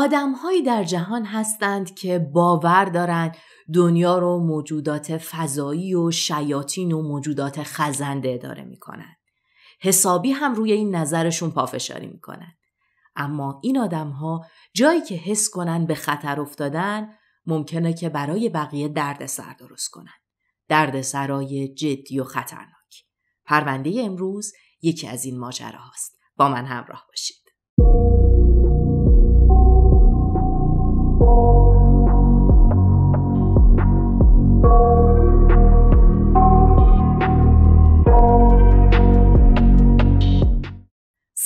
آدمهایی در جهان هستند که باور دارند دنیا رو موجودات فضایی و شیاطین و موجودات خزنده اداره کنند. حسابی هم روی این نظرشون پافشاری کنند. اما این آدم ها جایی که حس کنند به خطر افتادن ممکنه که برای بقیه درد سر درست کنن. سرای جدی و خطرناک. پرونده امروز یکی از این هاست. با من همراه باشید.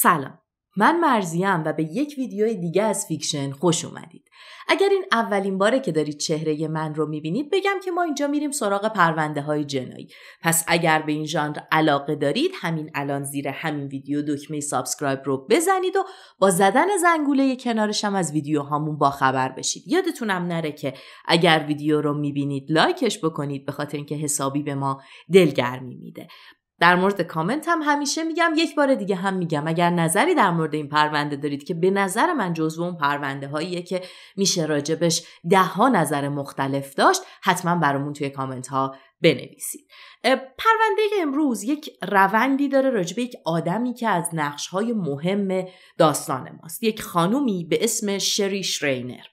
سلام من مرزیم و به یک ویدیوی دیگه از فیکشن خوش اومدید اگر این اولین باره که دارید چهره من رو میبینید بگم که ما اینجا میریم سراغ پرونده های جنایی پس اگر به این ژانر علاقه دارید همین الان زیر همین ویدیو دکمه سابسکرایب رو بزنید و با زدن زنگوله کنارشم از ویدیوهامون با خبر بشید یادتونم نره که اگر ویدیو رو میبینید لایکش بکنید به خاطر اینکه حسابی به ما دلگرمی میده در مورد کامنت هم همیشه میگم یک بار دیگه هم میگم اگر نظری در مورد این پرونده دارید که به نظر من جزو اون پرونده هاییه که میشه راجبش ده ها نظر مختلف داشت حتما برامون توی کامنت ها بنویسید پرونده امروز یک روندی داره راجبه یک آدمی که از نقش های مهم داستان ماست یک خانومی به اسم شری شرینر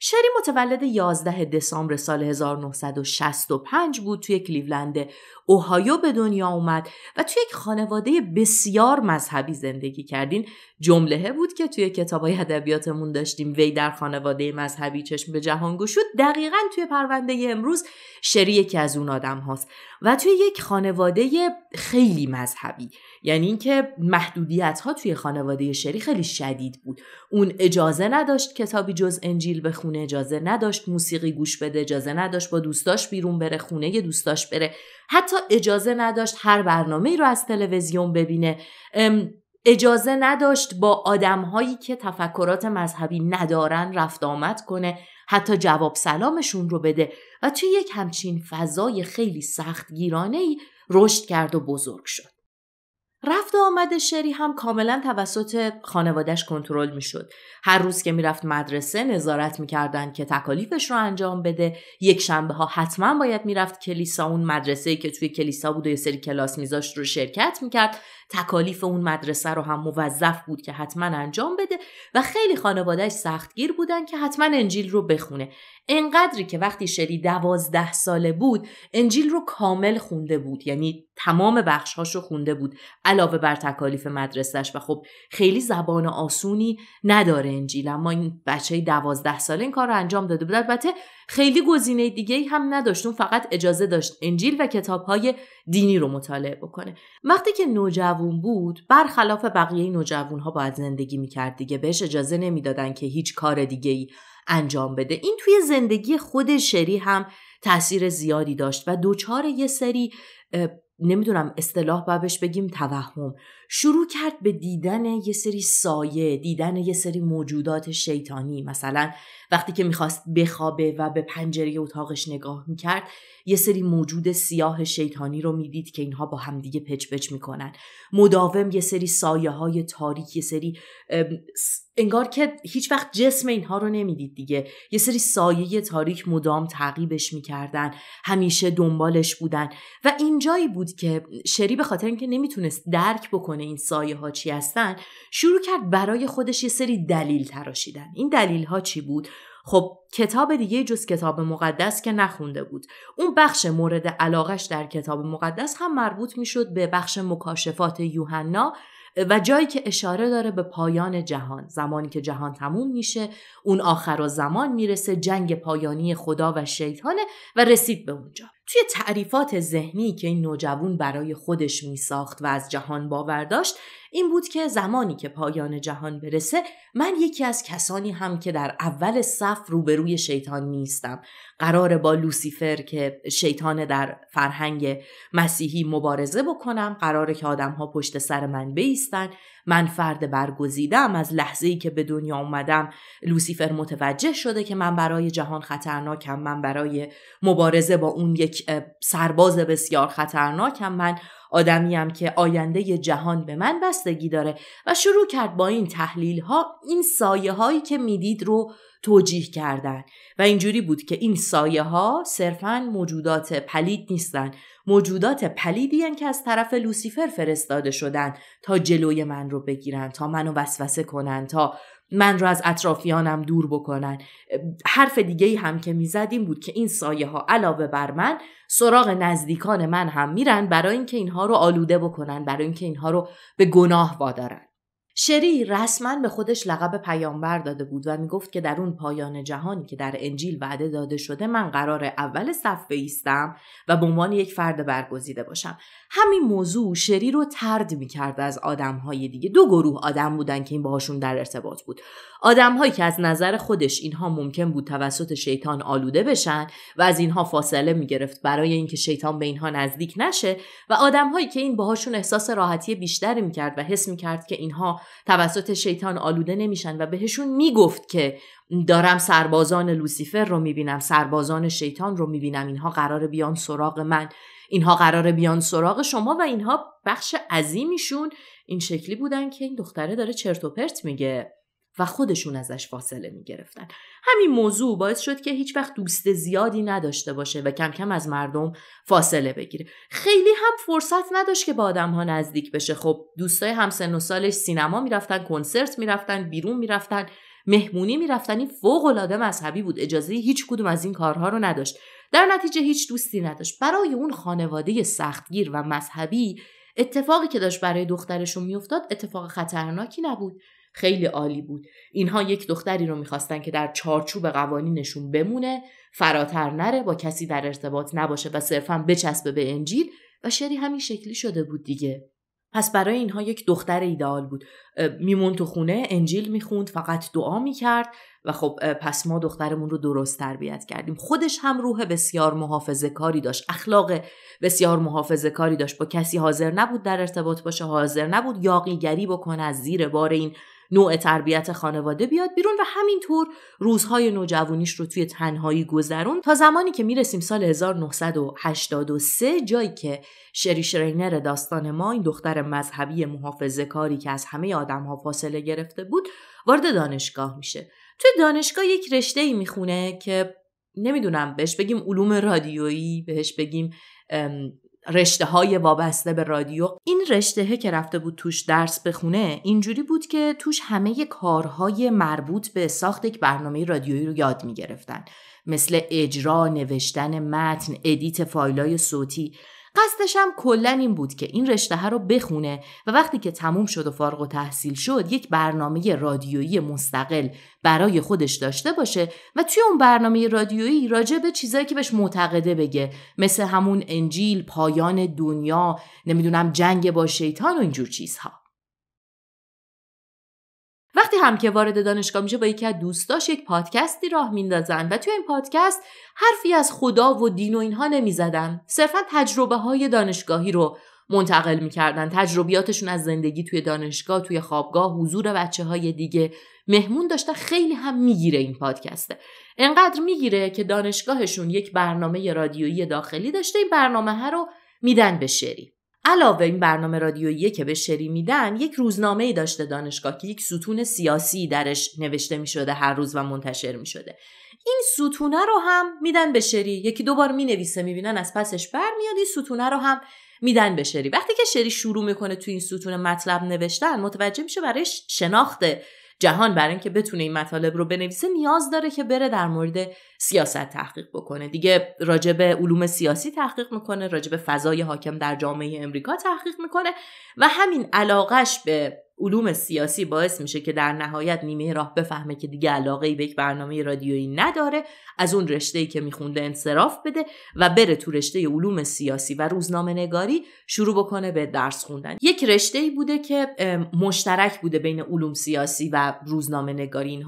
شری متولد 11 دسامبر سال 1965 بود توی کلیولند اوهایو به دنیا اومد و توی یک خانواده بسیار مذهبی زندگی کردین جمله بود که توی های ادبیاتمون داشتیم وی در خانواده مذهبی چشم به جهان گشود دقیقا توی پرونده امروز شری یکی از اون آدم هاست و توی یک خانواده خیلی مذهبی یعنی اینکه محدودیت ها توی خانواده شری خیلی شدید بود اون اجازه نداشت کتابی جز انجیل بخونه اجازه نداشت موسیقی گوش بده اجازه نداشت با دوستاش بیرون بره خونه دوستاش بره حتی اجازه نداشت هر برنامه رو از تلویزیون ببینه اجازه نداشت با هایی که تفکرات مذهبی ندارن رفت آمد کنه حتی جواب سلامشون رو بده و توی یک همچین فضای خیلی سخت ای رشد کرد و بزرگ شد. رفت و آمد شری هم کاملا توسط خانوادهش کنترل میشد هر روز که میرفت مدرسه نظارت میکردند که تکالیفش رو انجام بده یک شنبه ها حتما باید میرفت کلیسا اون مدرسه که توی کلیسا بود و یه سری کلاس میذاشت رو شرکت میکرد تکالیف اون مدرسه رو هم موظف بود که حتما انجام بده و خیلی خانوادهش سختگیر بودن که حتما انجیل رو بخونه انقدری که وقتی شری دوازده ساله بود انجیل رو کامل خونده بود یعنی تمام بخشهاش رو خونده بود علاوه بر تکالیف مدرسهش و خب خیلی زبان آسونی نداره انجیل اما این بچه دوازده ساله این کار رو انجام داده بود البته خیلی گزینه دیگه هم نداشت اون فقط اجازه داشت انجیل و کتابهای دینی رو مطالعه بکنه وقتی که نوجوون بود برخلاف بقیه نوجوان ها باید زندگی میکرد دیگه بهش اجازه نمیدادن که هیچ کار دیگه ای انجام بده این توی زندگی خود شری هم تاثیر زیادی داشت و دچار یه سری نمیدونم اصطلاح بابش بگیم توهم شروع کرد به دیدن یه سری سایه دیدن یه سری موجودات شیطانی مثلا وقتی که میخواست بخوابه و به پنجره اتاقش نگاه میکرد یه سری موجود سیاه شیطانی رو میدید که اینها با همدیگه پچ پچ میکنن مداوم یه سری سایه های تاریک یه سری انگار که هیچ وقت جسم اینها رو نمیدید دیگه یه سری سایه تاریک مدام تعقیبش میکردن همیشه دنبالش بودن و اینجایی بود که شری به خاطر اینکه نمیتونست درک بکنه این سایه ها چی هستن شروع کرد برای خودش یه سری دلیل تراشیدن این دلیل ها چی بود خب کتاب دیگه جز کتاب مقدس که نخونده بود اون بخش مورد علاقش در کتاب مقدس هم مربوط میشد به بخش مکاشفات یوحنا و جایی که اشاره داره به پایان جهان زمانی که جهان تموم میشه اون آخر و زمان میرسه جنگ پایانی خدا و شیطانه و رسید به اونجا توی تعریفات ذهنی که این نوجوان برای خودش می ساخت و از جهان باور داشت این بود که زمانی که پایان جهان برسه من یکی از کسانی هم که در اول صف روبروی شیطان نیستم قرار با لوسیفر که شیطان در فرهنگ مسیحی مبارزه بکنم قراره که آدم ها پشت سر من بیستن من فرد برگزیدم از لحظه ای که به دنیا اومدم لوسیفر متوجه شده که من برای جهان خطرناکم من برای مبارزه با اون یک سرباز بسیار خطرناکم من آدمیم که آینده جهان به من بستگی داره و شروع کرد با این تحلیل ها این سایه هایی که میدید رو توجیه کردن و اینجوری بود که این سایه ها صرفا موجودات پلید نیستن موجودات پلیدی که از طرف لوسیفر فرستاده شدن تا جلوی من رو بگیرن تا منو وسوسه کنن تا من رو از اطرافیانم دور بکنن حرف دیگه هم که میزدیم بود که این سایه ها علاوه بر من سراغ نزدیکان من هم میرن برای اینکه اینها رو آلوده بکنن برای اینکه اینها رو به گناه وادارن شری رسما به خودش لقب پیامبر داده بود و میگفت که در اون پایان جهانی که در انجیل وعده داده شده من قرار اول صف ایستم و به عنوان یک فرد برگزیده باشم همین موضوع شری رو ترد میکرد از آدمهای دیگه دو گروه آدم بودن که این باهاشون در ارتباط بود آدمهایی که از نظر خودش اینها ممکن بود توسط شیطان آلوده بشن و از اینها فاصله میگرفت برای اینکه شیطان به اینها نزدیک نشه و آدمهایی که این باهاشون احساس راحتی بیشتری میکرد و حس میکرد که اینها توسط شیطان آلوده نمیشن و بهشون میگفت که دارم سربازان لوسیفر رو میبینم سربازان شیطان رو میبینم اینها قرار بیان سراغ من اینها قرار بیان سراغ شما و اینها بخش عظیمیشون این شکلی بودن که این دختره داره چرت و پرت میگه و خودشون ازش فاصله می گرفتن. همین موضوع باعث شد که هیچ وقت دوست زیادی نداشته باشه و کم کم از مردم فاصله بگیره. خیلی هم فرصت نداشت که با آدم ها نزدیک بشه. خب دوستای همسن و سالش سینما میرفتن، کنسرت میرفتن، بیرون میرفتن، مهمونی میرفتن. این فوق العاده مذهبی بود. اجازه هیچ کدوم از این کارها رو نداشت. در نتیجه هیچ دوستی نداشت. برای اون خانواده سختگیر و مذهبی اتفاقی که داشت برای دخترشون میافتاد اتفاق خطرناکی نبود خیلی عالی بود اینها یک دختری رو میخواستن که در چارچوب قوانینشون بمونه فراتر نره با کسی در ارتباط نباشه و صرفا بچسبه به انجیل و شری همین شکلی شده بود دیگه پس برای اینها یک دختر ایدال بود میمون تو خونه انجیل میخوند فقط دعا میکرد و خب پس ما دخترمون رو درست تربیت کردیم خودش هم روح بسیار محافظه کاری داشت اخلاق بسیار محافظه کاری داشت با کسی حاضر نبود در ارتباط باشه حاضر نبود یاقیگری بکنه از زیر بار این نوع تربیت خانواده بیاد بیرون و همینطور روزهای نوجوانیش رو توی تنهایی گذرون تا زمانی که میرسیم سال 1983 جایی که شری شرینر داستان ما این دختر مذهبی محافظه کاری که از همه ها فاصله گرفته بود وارد دانشگاه میشه توی دانشگاه یک رشته ای میخونه که نمیدونم بهش بگیم علوم رادیویی بهش بگیم رشته های وابسته به رادیو این رشته که رفته بود توش درس بخونه اینجوری بود که توش همه کارهای مربوط به ساخت یک برنامه رادیویی رو یاد میگرفتن مثل اجرا، نوشتن متن، ادیت فایلای صوتی قصدش هم کلا این بود که این رشته رو بخونه و وقتی که تموم شد و فارغ و تحصیل شد یک برنامه رادیویی مستقل برای خودش داشته باشه و توی اون برنامه رادیویی راجع به چیزایی که بهش معتقده بگه مثل همون انجیل، پایان دنیا، نمیدونم جنگ با شیطان و اینجور چیزها. وقتی هم که وارد دانشگاه میشه با یکی از دوستاش یک پادکستی راه میندازن و توی این پادکست حرفی از خدا و دین و اینها نمیزدن صرفا تجربه های دانشگاهی رو منتقل میکردن تجربیاتشون از زندگی توی دانشگاه توی خوابگاه حضور بچه های دیگه مهمون داشته. خیلی هم میگیره این پادکسته انقدر میگیره که دانشگاهشون یک برنامه رادیویی داخلی داشته این برنامه ها رو میدن به شری علاوه این برنامه رادیویی که به شری میدن یک روزنامه ای داشته دانشگاه که یک ستون سیاسی درش نوشته می هر روز و منتشر می این ستونه رو هم میدن به شری یکی دوبار بار می نویسه می بینن از پسش میاد این ستونه رو هم میدن به شری وقتی که شری شروع میکنه تو این ستون مطلب نوشتن متوجه میشه برایش شناخت جهان برای اینکه بتونه این مطالب رو بنویسه نیاز داره که بره در مورد سیاست تحقیق بکنه دیگه راجب علوم سیاسی تحقیق میکنه راجب فضای حاکم در جامعه امریکا تحقیق میکنه و همین علاقش به علوم سیاسی باعث میشه که در نهایت نیمه راه بفهمه که دیگه علاقه ای به یک برنامه رادیویی نداره از اون رشته ای که میخونده انصراف بده و بره تو رشته علوم سیاسی و روزنامه نگاری شروع بکنه به درس خوندن یک رشته ای بوده که مشترک بوده بین علوم سیاسی و روزنامه نگاری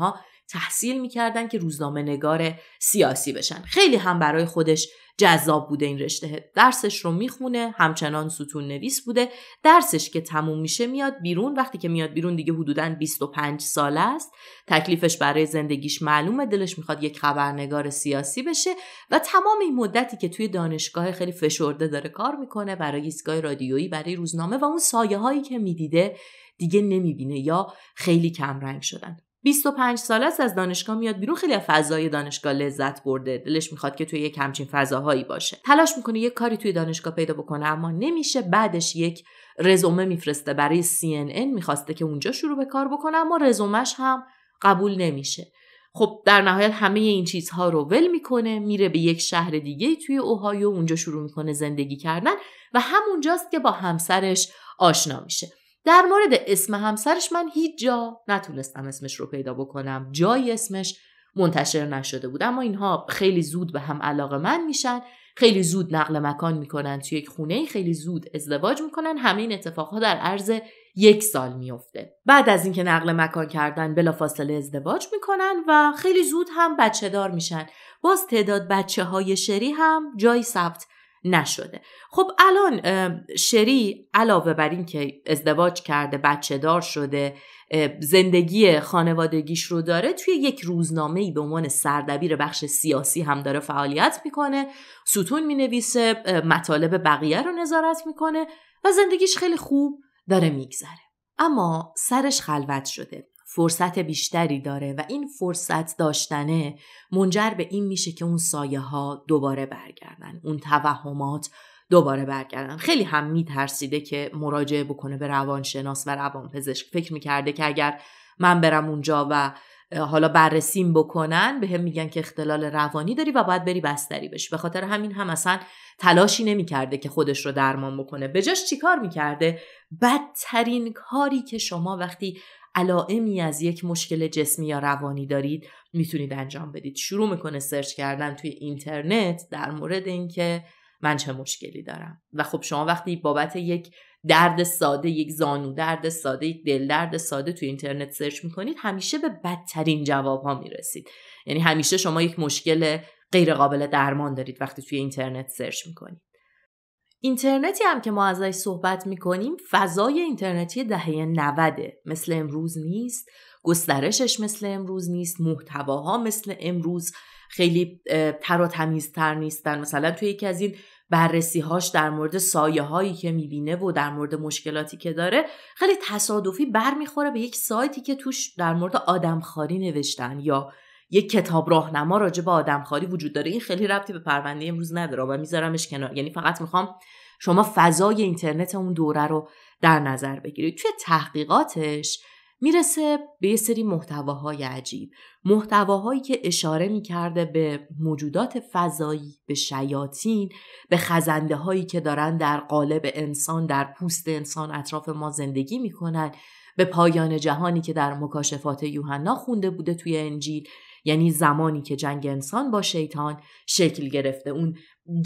تحصیل میکردن که روزنامه نگار سیاسی بشن خیلی هم برای خودش جذاب بوده این رشته درسش رو میخونه همچنان ستون نویس بوده درسش که تموم میشه میاد بیرون وقتی که میاد بیرون دیگه حدودا 25 ساله است تکلیفش برای زندگیش معلومه دلش میخواد یک خبرنگار سیاسی بشه و تمام این مدتی که توی دانشگاه خیلی فشرده داره کار میکنه برای ایستگاه رادیویی برای روزنامه و اون سایه هایی که میدیده دیگه نمیبینه یا خیلی کمرنگ شدن 25 ساله است از دانشگاه میاد بیرون خیلی فضای دانشگاه لذت برده دلش میخواد که توی یک همچین فضاهایی باشه تلاش میکنه یک کاری توی دانشگاه پیدا بکنه اما نمیشه بعدش یک رزومه میفرسته برای CNN میخواسته که اونجا شروع به کار بکنه اما رزومش هم قبول نمیشه خب در نهایت همه این چیزها رو ول میکنه میره به یک شهر دیگه توی اوهایو اونجا شروع میکنه زندگی کردن و همونجاست که با همسرش آشنا میشه در مورد اسم همسرش من هیچ جا نتونستم اسمش رو پیدا بکنم جای اسمش منتشر نشده بود اما اینها خیلی زود به هم علاقه من میشن خیلی زود نقل مکان میکنن توی یک خونه خیلی زود ازدواج میکنن همه این اتفاقها در عرض یک سال میفته بعد از اینکه نقل مکان کردن بلافاصله ازدواج میکنن و خیلی زود هم بچه دار میشن باز تعداد بچه های شری هم جای ثبت نشده خب الان شری علاوه بر این که ازدواج کرده بچه دار شده زندگی خانوادگیش رو داره توی یک روزنامه ای به عنوان سردبیر بخش سیاسی هم داره فعالیت میکنه ستون مینویسه مطالب بقیه رو نظارت میکنه و زندگیش خیلی خوب داره میگذره اما سرش خلوت شده فرصت بیشتری داره و این فرصت داشتنه منجر به این میشه که اون سایه ها دوباره برگردن اون توهمات دوباره برگردن خیلی هم میترسیده که مراجعه بکنه به روانشناس و روانپزشک فکر میکرده که اگر من برم اونجا و حالا بررسیم بکنن به هم میگن که اختلال روانی داری و باید بری بستری بشی به خاطر همین هم اصلا تلاشی نمیکرده که خودش رو درمان بکنه به جاش چیکار میکرده بدترین کاری که شما وقتی علائمی از یک مشکل جسمی یا روانی دارید میتونید انجام بدید شروع میکنه سرچ کردن توی اینترنت در مورد اینکه من چه مشکلی دارم و خب شما وقتی بابت یک درد ساده یک زانو درد ساده یک دل درد ساده توی اینترنت سرچ میکنید همیشه به بدترین جواب ها میرسید یعنی همیشه شما یک مشکل غیر قابل درمان دارید وقتی توی اینترنت سرچ میکنید اینترنتی هم که ما ازش صحبت میکنیم فضای اینترنتی دهه نوده مثل امروز نیست گسترشش مثل امروز نیست محتواها مثل امروز خیلی تر و تمیزتر نیستن مثلا توی یکی از این بررسی هاش در مورد سایه هایی که میبینه و در مورد مشکلاتی که داره خیلی تصادفی برمیخوره به یک سایتی که توش در مورد آدمخواری نوشتن یا یک کتاب راهنما راجع به آدمخواری وجود داره این خیلی ربطی به پرونده امروز نداره و میذارمش کنار یعنی فقط میخوام شما فضای اینترنت اون دوره رو در نظر بگیرید توی تحقیقاتش میرسه به یه سری محتواهای عجیب محتواهایی که اشاره میکرده به موجودات فضایی به شیاطین به خزنده هایی که دارن در قالب انسان در پوست انسان اطراف ما زندگی میکنن به پایان جهانی که در مکاشفات یوحنا خونده بوده توی انجیل یعنی زمانی که جنگ انسان با شیطان شکل گرفته اون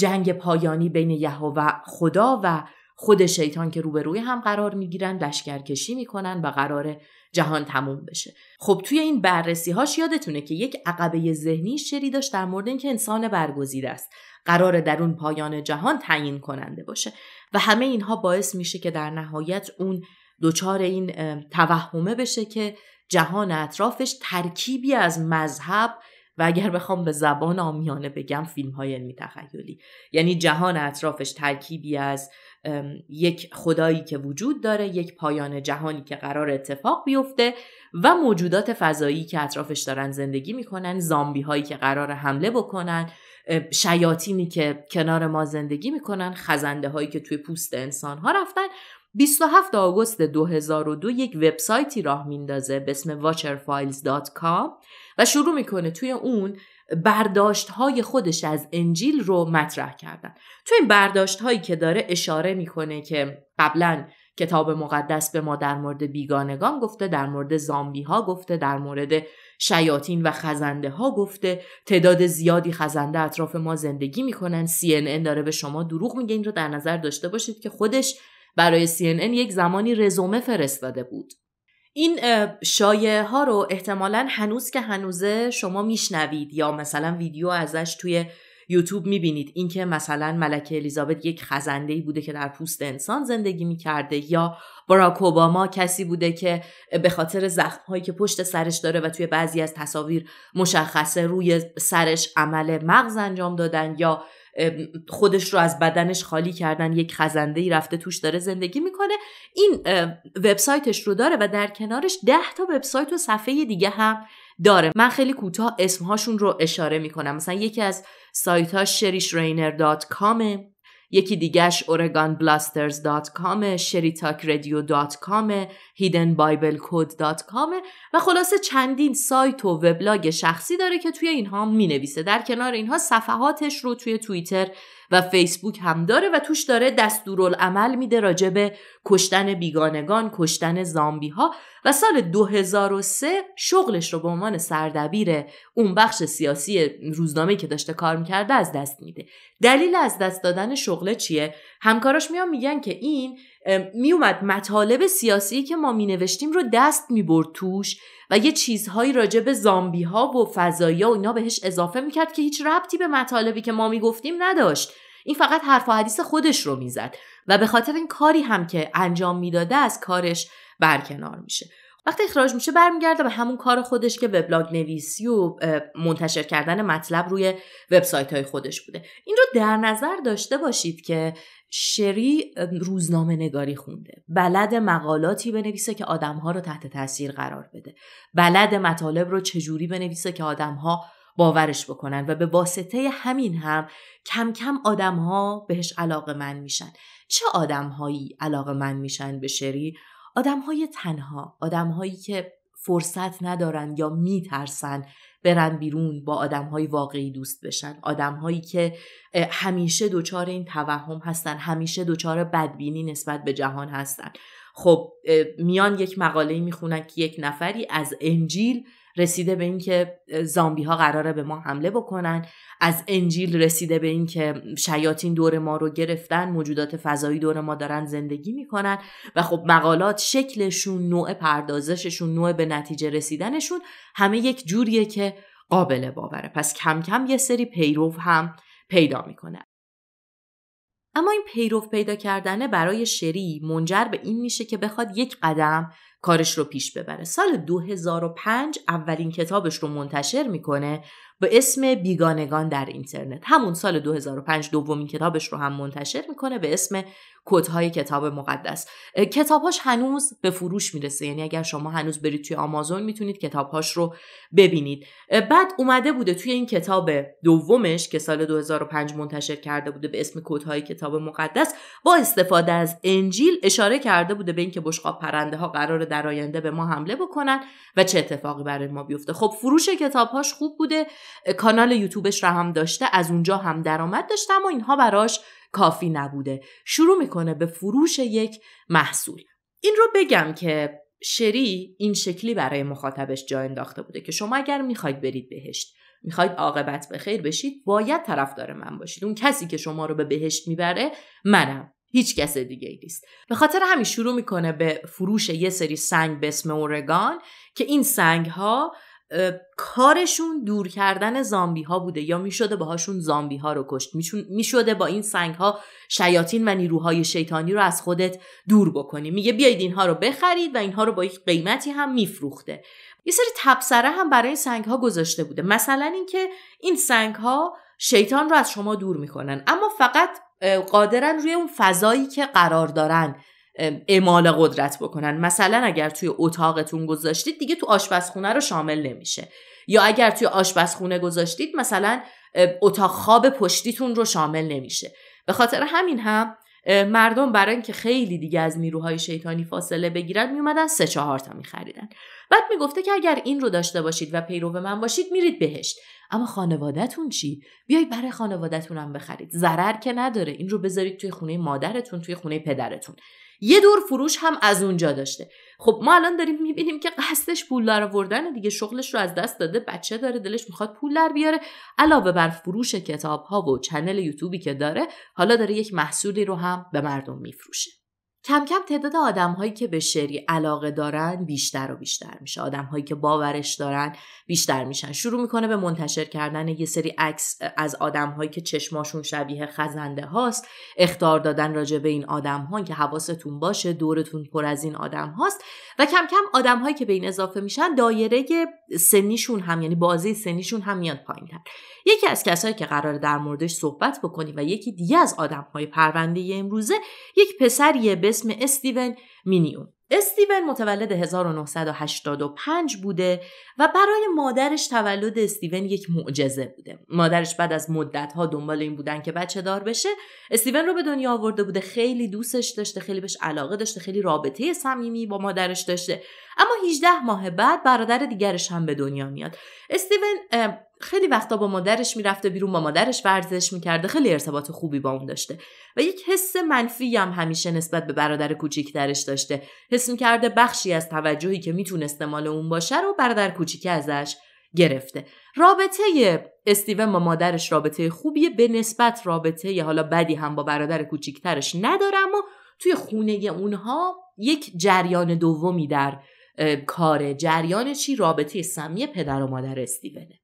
جنگ پایانی بین یهوه خدا و خود شیطان که روبروی هم قرار میگیرن لشکرکشی میکنن و قرار جهان تموم بشه خب توی این بررسی هاش یادتونه که یک عقبه ذهنی شری داشت در مورد اینکه انسان برگزیده است قرار در اون پایان جهان تعیین کننده باشه و همه اینها باعث میشه که در نهایت اون دچار این توهمه بشه که جهان اطرافش ترکیبی از مذهب و اگر بخوام به زبان آمیانه بگم فیلم های علمی تخیلی یعنی جهان اطرافش ترکیبی از یک خدایی که وجود داره یک پایان جهانی که قرار اتفاق بیفته و موجودات فضایی که اطرافش دارن زندگی میکنن زامبی هایی که قرار حمله بکنن شیاطینی که کنار ما زندگی میکنن خزنده هایی که توی پوست انسان ها رفتن 27 آگوست 2002 یک وبسایتی راه میندازه به اسم watcherfiles.com و شروع میکنه توی اون برداشت های خودش از انجیل رو مطرح کردن توی این برداشت هایی که داره اشاره میکنه که قبلا کتاب مقدس به ما در مورد بیگانگان گفته در مورد زامبی ها گفته در مورد شیاطین و خزنده ها گفته تعداد زیادی خزنده اطراف ما زندگی میکنن CNN داره به شما دروغ میگه این رو در نظر داشته باشید که خودش برای CNN یک زمانی رزومه فرستاده بود این شایعه ها رو احتمالا هنوز که هنوزه شما میشنوید یا مثلا ویدیو ازش توی یوتیوب میبینید اینکه مثلا ملکه الیزابت یک خزنده بوده که در پوست انسان زندگی میکرده یا باراک اوباما کسی بوده که به خاطر زخم هایی که پشت سرش داره و توی بعضی از تصاویر مشخصه روی سرش عمل مغز انجام دادن یا خودش رو از بدنش خالی کردن یک خزنده ای رفته توش داره زندگی میکنه این وبسایتش رو داره و در کنارش ده تا وبسایت و صفحه دیگه هم داره من خیلی کوتاه اسمهاشون رو اشاره میکنم مثلا یکی از سایت ها شریش رینر یکی دیگهش اورگان بلاسترز دات کامه شریتاک هیدن بایبل کود و خلاصه چندین سایت و وبلاگ شخصی داره که توی اینها مینویسه در کنار اینها صفحاتش رو توی توییتر و فیسبوک هم داره و توش داره دستورالعمل میده راجع به کشتن بیگانگان، کشتن زامبی ها و سال 2003 شغلش رو به عنوان سردبیر اون بخش سیاسی روزنامه که داشته کار میکرده از دست میده. دلیل از دست دادن شغله چیه؟ همکاراش میان میگن که این میومد مطالب سیاسی که ما می نوشتیم رو دست می برد توش و یه چیزهایی راجع به زامبی ها و فضایی ها و اینا بهش اضافه میکرد که هیچ ربطی به مطالبی که ما می گفتیم نداشت این فقط حرف و حدیث خودش رو میزد و به خاطر این کاری هم که انجام میداده از کارش برکنار میشه وقتی اخراج میشه برمیگرده به همون کار خودش که وبلاگ نویسی و منتشر کردن مطلب روی وبسایت های خودش بوده این رو در نظر داشته باشید که شری روزنامه نگاری خونده بلد مقالاتی بنویسه که آدمها رو تحت تاثیر قرار بده بلد مطالب رو چجوری بنویسه که آدمها باورش بکنن و به واسطه همین هم کم کم آدمها بهش علاقه من میشن چه آدمهایی علاقه من میشن به شری آدم های تنها آدم هایی که فرصت ندارن یا میترسن برن بیرون با آدم های واقعی دوست بشن آدم هایی که همیشه دچار این توهم هستن همیشه دچار بدبینی نسبت به جهان هستن خب میان یک مقاله میخونن که یک نفری از انجیل رسیده به اینکه زامبی ها قراره به ما حمله بکنن از انجیل رسیده به اینکه شیاطین دور ما رو گرفتن موجودات فضایی دور ما دارن زندگی میکنن و خب مقالات شکلشون نوع پردازششون نوع به نتیجه رسیدنشون همه یک جوریه که قابل باوره پس کم کم یه سری پیرو هم پیدا میکنه اما این پیرو پیدا کردنه برای شری منجر به این میشه که بخواد یک قدم کارش رو پیش ببره سال 2005 اولین کتابش رو منتشر میکنه به اسم بیگانگان در اینترنت همون سال 2005 دومین کتابش رو هم منتشر میکنه به اسم کدهای کتاب مقدس کتابهاش هنوز به فروش میرسه یعنی اگر شما هنوز برید توی آمازون میتونید کتابهاش رو ببینید بعد اومده بوده توی این کتاب دومش که سال 2005 منتشر کرده بوده به اسم کدهای کتاب مقدس با استفاده از انجیل اشاره کرده بوده به اینکه بشقاب پرنده ها قرار در آینده به ما حمله بکنن و چه اتفاقی برای ما بیفته خب فروش کتابهاش خوب بوده کانال یوتیوبش را هم داشته از اونجا هم درآمد داشته اما اینها براش کافی نبوده شروع میکنه به فروش یک محصول این رو بگم که شری این شکلی برای مخاطبش جا انداخته بوده که شما اگر میخواید برید بهشت میخواید عاقبت به خیر بشید باید طرفدار من باشید اون کسی که شما رو به بهشت میبره منم هیچ کس دیگه ای نیست به خاطر همین شروع میکنه به فروش یه سری سنگ به اسم اورگان که این سنگ ها کارشون دور کردن زامبی ها بوده یا میشده باهاشون زامبی ها رو کشت میشده با این سنگ ها شیاطین و نیروهای شیطانی رو از خودت دور بکنی میگه بیایید اینها رو بخرید و اینها رو با یک قیمتی هم میفروخته یه سری تبسره هم برای سنگ ها گذاشته بوده مثلا اینکه این سنگ ها شیطان رو از شما دور میکنن اما فقط قادرن روی اون فضایی که قرار دارن اعمال قدرت بکنن مثلا اگر توی اتاقتون گذاشتید دیگه تو آشپزخونه رو شامل نمیشه یا اگر توی آشپزخونه گذاشتید مثلا اتاق خواب پشتیتون رو شامل نمیشه به خاطر همین هم مردم برای اینکه خیلی دیگه از نیروهای شیطانی فاصله بگیرن میومدن سه چهار تا میخریدن بعد میگفته که اگر این رو داشته باشید و پیرو من باشید میرید بهشت اما خانوادهتون چی بیایید برای خانوادهتون هم بخرید ضرر که نداره این رو بذارید توی خونه مادرتون توی خونه پدرتون یه دور فروش هم از اونجا داشته خب ما الان داریم میبینیم که قصدش پول در آوردن دیگه شغلش رو از دست داده بچه داره دلش میخواد پول در بیاره علاوه بر فروش کتاب ها و چنل یوتیوبی که داره حالا داره یک محصولی رو هم به مردم میفروشه کم کم تعداد آدم هایی که به شعری علاقه دارن بیشتر و بیشتر میشه آدم هایی که باورش دارن بیشتر میشن شروع میکنه به منتشر کردن یه سری عکس از آدم هایی که چشماشون شبیه خزنده هاست اختار دادن راجع به این آدم که حواستون باشه دورتون پر از این آدم هاست و کم کم آدم هایی که به این اضافه میشن دایره سنیشون هم یعنی بازی سنیشون هم میاد پایین یکی از کسایی که قرار در موردش صحبت بکنیم و یکی دیگه از های پرونده امروزه یک پسریه به اسم استیون مینیون استیون متولد 1985 بوده و برای مادرش تولد استیون یک معجزه بوده. مادرش بعد از مدتها دنبال این بودن که بچه دار بشه، استیون رو به دنیا آورده بوده، خیلی دوستش داشته، خیلی بهش علاقه داشته، خیلی رابطه صمیمی با مادرش داشته. اما 18 ماه بعد برادر دیگرش هم به دنیا میاد. استیون خیلی وقتا با مادرش میرفته بیرون با مادرش ورزش میکرده خیلی ارتباط خوبی با اون داشته و یک حس منفی هم همیشه نسبت به برادر کوچیکترش داشته حس میکرده بخشی از توجهی که میتونسته مال اون باشه رو برادر کوچیکه ازش گرفته رابطه استیون با مادرش رابطه خوبیه به نسبت رابطه حالا بدی هم با برادر کوچیکترش نداره اما توی خونه اونها یک جریان دومی در کار جریان چی رابطه سمی پدر و مادر استیونه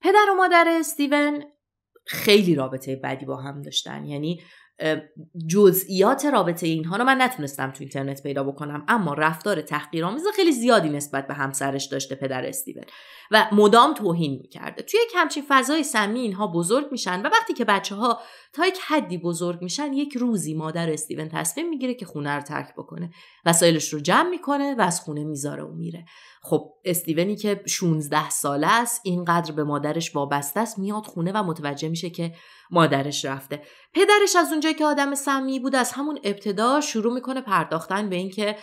پدر و مادر استیون خیلی رابطه بدی با هم داشتن یعنی جزئیات رابطه اینها رو من نتونستم تو اینترنت پیدا بکنم اما رفتار تحقیرآمیز خیلی زیادی نسبت به همسرش داشته پدر استیون و مدام توهین میکرده توی یک همچین فضای سمی اینها بزرگ میشن و وقتی که بچه ها تا یک حدی بزرگ میشن یک روزی مادر استیون تصمیم میگیره که خونه رو ترک بکنه وسایلش رو جمع میکنه و از خونه میذاره و میره خب استیونی که 16 ساله است اینقدر به مادرش وابسته است میاد خونه و متوجه میشه که مادرش رفته پدرش از اونجایی که آدم سمی بود از همون ابتدا شروع میکنه پرداختن به اینکه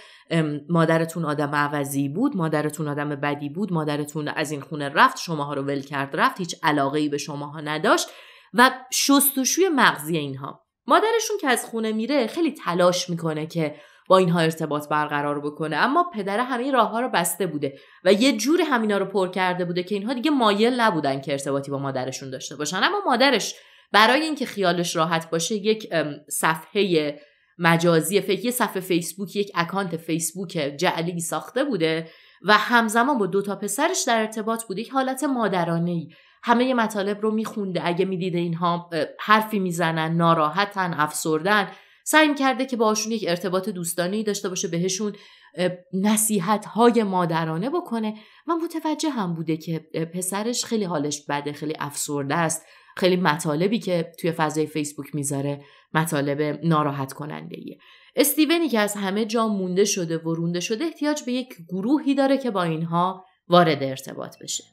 مادرتون آدم عوضی بود مادرتون آدم بدی بود مادرتون از این خونه رفت شماها رو ول کرد رفت هیچ علاقه ای به شماها نداشت و شستشوی مغزی اینها مادرشون که از خونه میره خیلی تلاش میکنه که با اینها ارتباط برقرار بکنه اما پدر همه ها رو بسته بوده و یه جوری همینا رو پر کرده بوده که اینها دیگه مایل نبودن که ارتباطی با مادرشون داشته باشن اما مادرش برای اینکه خیالش راحت باشه یک صفحه مجازی فکر یه صفحه فیسبوک یک اکانت فیسبوک جعلی ساخته بوده و همزمان با دو تا پسرش در ارتباط بوده یک حالت مادرانه ای همه مطالب رو میخونده اگه میدیده اینها حرفی میزنن ناراحتن افسردن سعی کرده که باشون یک ارتباط دوستانه داشته باشه بهشون نصیحت های مادرانه بکنه و متوجه هم بوده که پسرش خیلی حالش بده خیلی افسرده است خیلی مطالبی که توی فضای فیسبوک میذاره مطالب ناراحت کننده ایه. استیونی که از همه جا مونده شده و رونده شده احتیاج به یک گروهی داره که با اینها وارد ارتباط بشه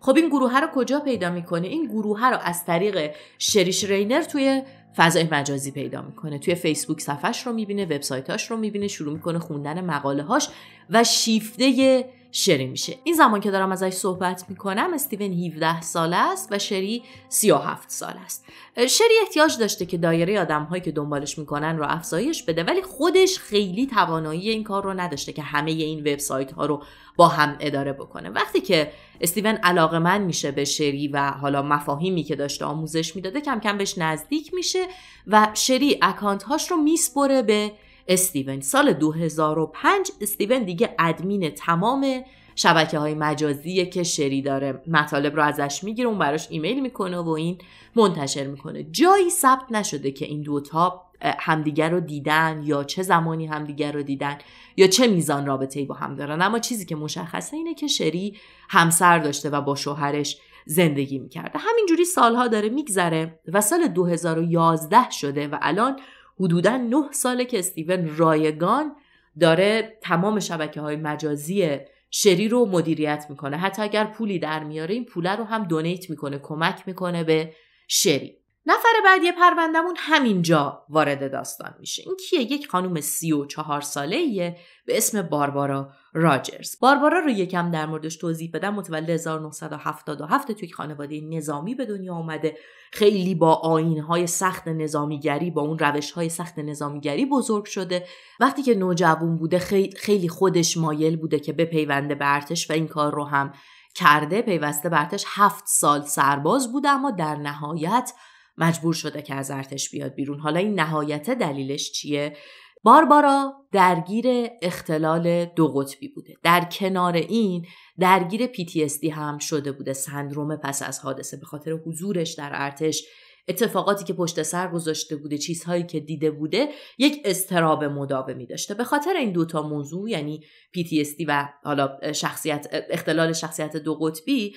خب این گروه رو کجا پیدا میکنه این گروه رو از طریق شریش رینر توی فضای مجازی پیدا میکنه توی فیسبوک صفحش رو میبینه وبسایتاش رو میبینه شروع میکنه خوندن مقاله هاش و شیفته شری میشه این زمان که دارم ازش صحبت میکنم استیون 17 سال است و شری 37 سال است شری احتیاج داشته که دایره هایی که دنبالش میکنن رو افزایش بده ولی خودش خیلی توانایی این کار رو نداشته که همه این وبسایت ها رو با هم اداره بکنه وقتی که استیون علاقه من میشه به شری و حالا مفاهیمی که داشته آموزش میداده کم کم بهش نزدیک میشه و شری اکانت هاش رو میسپره به استیون سال 2005 استیون دیگه ادمین تمام شبکه های مجازیه که شری داره مطالب رو ازش میگیره اون براش ایمیل میکنه و این منتشر میکنه جایی ثبت نشده که این دوتا همدیگر رو دیدن یا چه زمانی همدیگر رو دیدن یا چه میزان رابطه ای با هم دارن اما چیزی که مشخصه اینه که شری همسر داشته و با شوهرش زندگی میکرده همینجوری سالها داره میگذره و سال 2011 شده و الان حدودا نه ساله که استیون رایگان داره تمام شبکه های مجازی شری رو مدیریت میکنه حتی اگر پولی در میاره این پوله رو هم دونیت میکنه کمک میکنه به شری نفر بعدی پروندهمون همینجا وارد داستان میشه این کیه یک خانوم سی و چهار ساله به اسم باربارا راجرز باربارا رو یکم در موردش توضیح بدم متولد 1977 توی خانواده نظامی به دنیا آمده خیلی با آینهای سخت نظامیگری با اون روشهای سخت نظامیگری بزرگ شده وقتی که نوجوان بوده خیلی خودش مایل بوده که به به برتش و این کار رو هم کرده پیوسته برتش هفت سال سرباز بوده. اما در نهایت مجبور شده که از ارتش بیاد بیرون حالا این نهایت دلیلش چیه باربارا درگیر اختلال دو قطبی بوده در کنار این درگیر PTSD هم شده بوده سندروم پس از حادثه به خاطر حضورش در ارتش اتفاقاتی که پشت سر گذاشته بوده چیزهایی که دیده بوده یک استراب مداومی داشته به خاطر این دوتا موضوع یعنی PTSD و حالا شخصیت اختلال شخصیت دو قطبی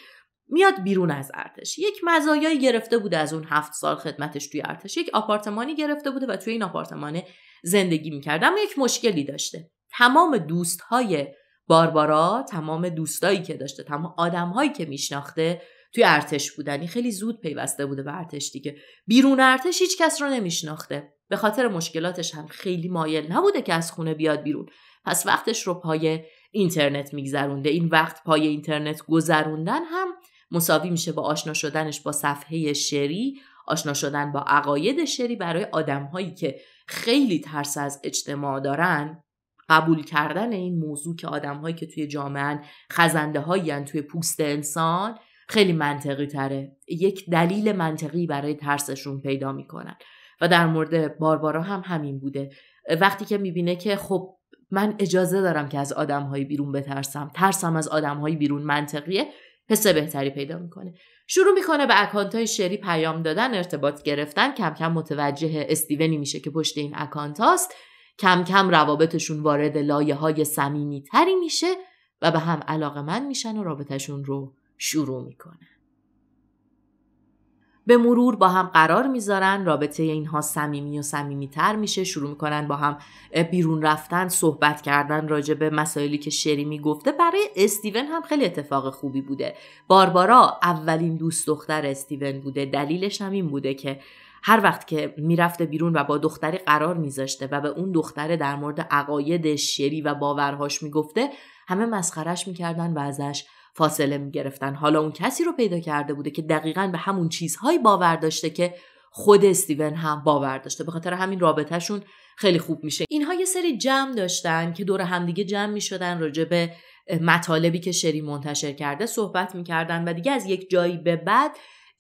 میاد بیرون از ارتش یک مزایایی گرفته بوده از اون هفت سال خدمتش توی ارتش یک آپارتمانی گرفته بوده و توی این آپارتمان زندگی میکرده اما یک مشکلی داشته تمام دوستهای باربارا تمام دوستایی که داشته تمام آدمهایی که میشناخته توی ارتش بودن خیلی زود پیوسته بوده به ارتش دیگه بیرون ارتش هیچ کس رو نمیشناخته به خاطر مشکلاتش هم خیلی مایل نبوده که از خونه بیاد بیرون پس وقتش رو پای اینترنت میگذرونده این وقت پای اینترنت گذروندن هم مساوی میشه با آشنا شدنش با صفحه شری آشنا شدن با عقاید شری برای آدم هایی که خیلی ترس از اجتماع دارن قبول کردن این موضوع که آدم هایی که توی جامعه خزنده هایی توی پوست انسان خیلی منطقی تره یک دلیل منطقی برای ترسشون پیدا میکنن و در مورد باربارا هم همین بوده وقتی که میبینه که خب من اجازه دارم که از آدمهایی بیرون بترسم ترسم از های بیرون منطقیه حس بهتری پیدا میکنه شروع میکنه به اکانت های شری پیام دادن ارتباط گرفتن کم کم متوجه استیونی میشه که پشت این اکانت هاست کم کم روابطشون وارد لایه های سمیمی تری میشه و به هم علاقه من میشن و رابطهشون رو شروع میکنن به مرور با هم قرار میذارن رابطه اینها صمیمی و صمیمیتر میشه شروع میکنن با هم بیرون رفتن صحبت کردن راجع به مسائلی که شری میگفته برای استیون هم خیلی اتفاق خوبی بوده باربارا اولین دوست دختر استیون بوده دلیلش هم این بوده که هر وقت که میرفته بیرون و با دختری قرار میذاشته و به اون دختره در مورد عقاید شری و باورهاش میگفته همه مسخرش میکردن و ازش فاصله گرفتن حالا اون کسی رو پیدا کرده بوده که دقیقا به همون چیزهایی باور داشته که خود استیون هم باور داشته به خاطر همین رابطهشون خیلی خوب میشه اینها یه سری جمع داشتن که دور همدیگه جمع میشدن راجع به مطالبی که شری منتشر کرده صحبت میکردن و دیگه از یک جایی به بعد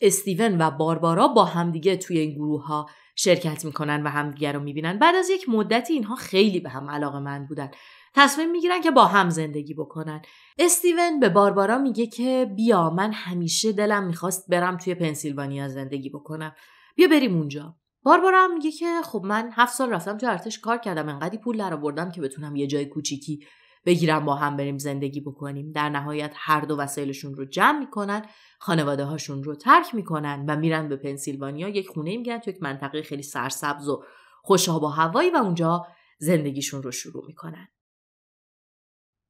استیون و باربارا با همدیگه توی این گروه ها شرکت میکنن و همدیگه رو میبینن بعد از یک مدتی اینها خیلی به هم علاقه من بودن تصمیم میگیرن که با هم زندگی بکنن استیون به باربارا میگه که بیا من همیشه دلم میخواست برم توی پنسیلوانیا زندگی بکنم بیا بریم اونجا باربارا هم میگه که خب من هفت سال رفتم توی ارتش کار کردم انقدی پول در که بتونم یه جای کوچیکی بگیرم با هم بریم زندگی بکنیم در نهایت هر دو وسایلشون رو جمع میکنن خانواده هاشون رو ترک میکنن و میرن به پنسیلوانیا یک خونه میگیرن توی یک منطقه خیلی سرسبز و خوشاب و هوایی و اونجا زندگیشون رو شروع میکنن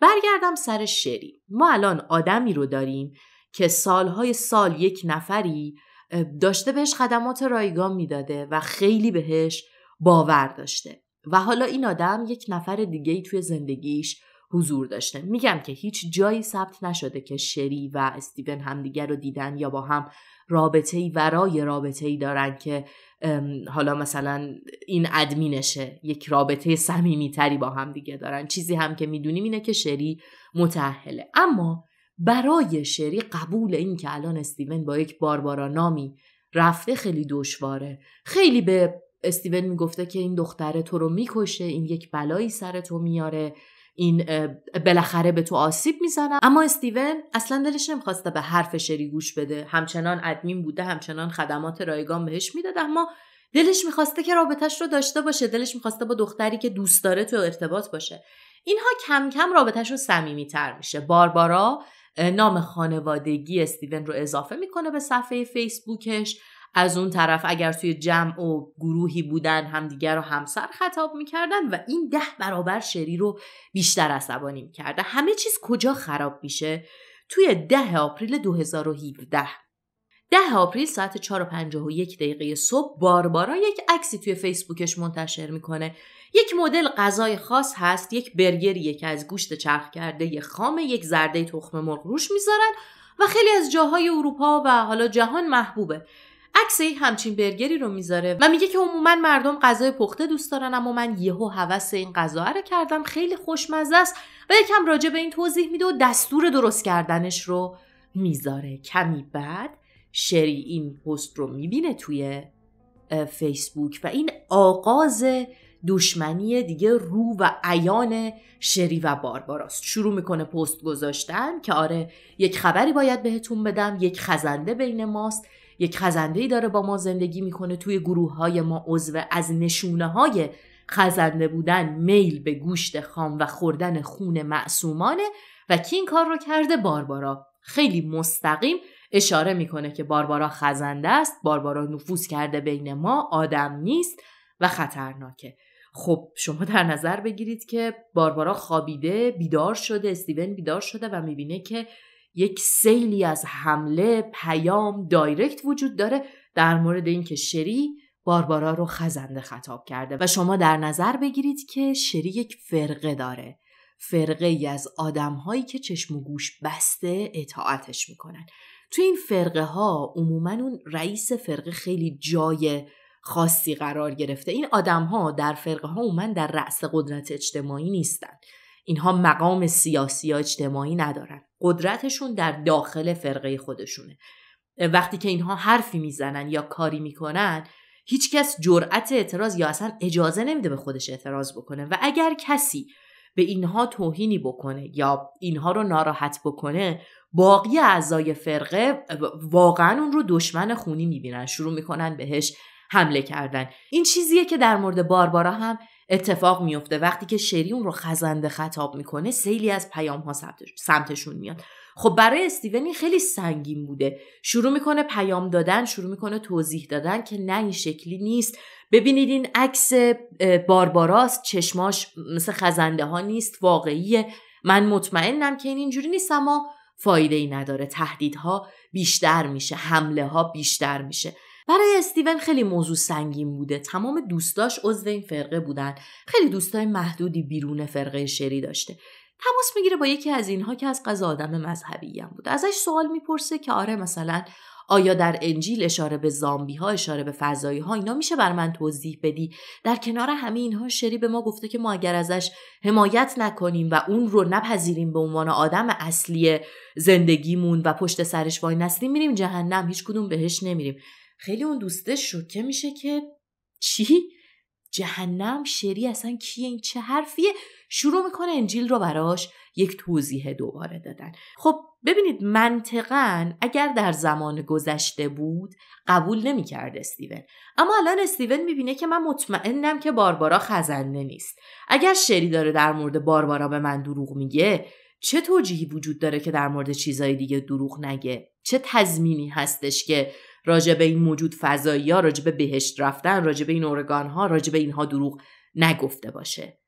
برگردم سر شری ما الان آدمی رو داریم که سالهای سال یک نفری داشته بهش خدمات رایگان میداده و خیلی بهش باور داشته و حالا این آدم یک نفر دیگه ای توی زندگیش حضور داشته میگم که هیچ جایی ثبت نشده که شری و استیون همدیگر رو دیدن یا با هم رابطه ای ورای رابطه ای دارن که حالا مثلا این ادمینشه یک رابطه تری با هم دیگه دارن چیزی هم که میدونیم اینه که شری متحله اما برای شری قبول این که الان استیون با یک باربارا نامی رفته خیلی دشواره خیلی به استیون میگفته که این دختره تو رو میکشه این یک بلایی سر تو میاره این بالاخره به تو آسیب میزنم اما استیون اصلا دلش نمیخواسته به حرف شری گوش بده همچنان ادمین بوده همچنان خدمات رایگان بهش میداد اما دلش میخواسته که رابطهش رو داشته باشه دلش میخواسته با دختری که دوست داره تو ارتباط باشه اینها کم کم رابطهش رو صمیمیتر میشه باربارا نام خانوادگی استیون رو اضافه میکنه به صفحه فیسبوکش از اون طرف اگر توی جمع و گروهی بودن همدیگر رو همسر خطاب میکردن و این ده برابر شری رو بیشتر عصبانی میکرده همه چیز کجا خراب میشه توی ده آپریل 2017 ده آپریل ساعت 4.51 دقیقه صبح باربارا یک عکسی توی فیسبوکش منتشر میکنه یک مدل غذای خاص هست یک برگری که از گوشت چرخ کرده یک خامه یک زرده تخم مرغ روش میذارن و خیلی از جاهای اروپا و حالا جهان محبوبه عکس همچین برگری رو میذاره و میگه که عموما مردم غذای پخته دوست دارن اما من یهو هوس این غذا رو کردم خیلی خوشمزه است و یکم راجع به این توضیح میده و دستور درست کردنش رو میذاره کمی بعد شری این پست رو میبینه توی فیسبوک و این آغاز دشمنی دیگه رو و عیان شری و بارباراست شروع میکنه پست گذاشتن که آره یک خبری باید بهتون بدم یک خزنده بین ماست یک خزنده داره با ما زندگی میکنه توی گروه های ما عضو از نشونه های خزنده بودن میل به گوشت خام و خوردن خون معصومانه و کی این کار رو کرده باربارا خیلی مستقیم اشاره میکنه که باربارا خزنده است باربارا نفوذ کرده بین ما آدم نیست و خطرناکه خب شما در نظر بگیرید که باربارا خوابیده بیدار شده استیون بیدار شده و میبینه که یک سیلی از حمله پیام دایرکت وجود داره در مورد اینکه شری باربارا رو خزنده خطاب کرده و شما در نظر بگیرید که شری یک فرقه داره فرقه ای از آدم هایی که چشم و گوش بسته اطاعتش میکنن تو این فرقه ها عموما اون رئیس فرقه خیلی جای خاصی قرار گرفته این آدم ها در فرقه ها عموما در رأس قدرت اجتماعی نیستن اینها مقام سیاسی یا اجتماعی ندارن قدرتشون در داخل فرقه خودشونه وقتی که اینها حرفی میزنن یا کاری میکنن هیچکس جرأت اعتراض یا اصلا اجازه نمیده به خودش اعتراض بکنه و اگر کسی به اینها توهینی بکنه یا اینها رو ناراحت بکنه باقی اعضای فرقه واقعا اون رو دشمن خونی میبینن شروع میکنن بهش حمله کردن این چیزیه که در مورد باربارا هم اتفاق میفته وقتی که شری اون رو خزنده خطاب میکنه سیلی از پیام ها سمتشون میاد خب برای استیونی خیلی سنگین بوده شروع میکنه پیام دادن شروع میکنه توضیح دادن که نه این شکلی نیست ببینید این عکس بارباراست چشماش مثل خزنده ها نیست واقعیه من مطمئنم که این اینجوری نیست اما فایده ای نداره تهدیدها بیشتر میشه حمله ها بیشتر میشه برای استیون خیلی موضوع سنگین بوده تمام دوستاش عضو این فرقه بودن خیلی دوستای محدودی بیرون فرقه شری داشته تماس میگیره با یکی از اینها که از قضا آدم مذهبی هم بوده ازش سوال میپرسه که آره مثلا آیا در انجیل اشاره به زامبی ها اشاره به فضایی ها اینا میشه بر من توضیح بدی در کنار همه اینها شری به ما گفته که ما اگر ازش حمایت نکنیم و اون رو نپذیریم به عنوان آدم اصلی زندگیمون و پشت سرش وای نسلیم میریم جهنم هیچ کدوم بهش نمیریم خیلی اون دوسته شوکه میشه که چی؟ جهنم شری اصلا کیه این چه حرفیه شروع میکنه انجیل رو براش یک توضیح دوباره دادن خب ببینید منطقا اگر در زمان گذشته بود قبول نمیکرد استیون اما الان استیون میبینه که من مطمئنم که باربارا خزنده نیست اگر شری داره در مورد باربارا به من دروغ میگه چه توجیهی وجود داره که در مورد چیزای دیگه دروغ نگه چه تضمینی هستش که راجب این موجود فضایی ها راجع بهشت رفتن راجع این اورگان ها اینها دروغ نگفته باشه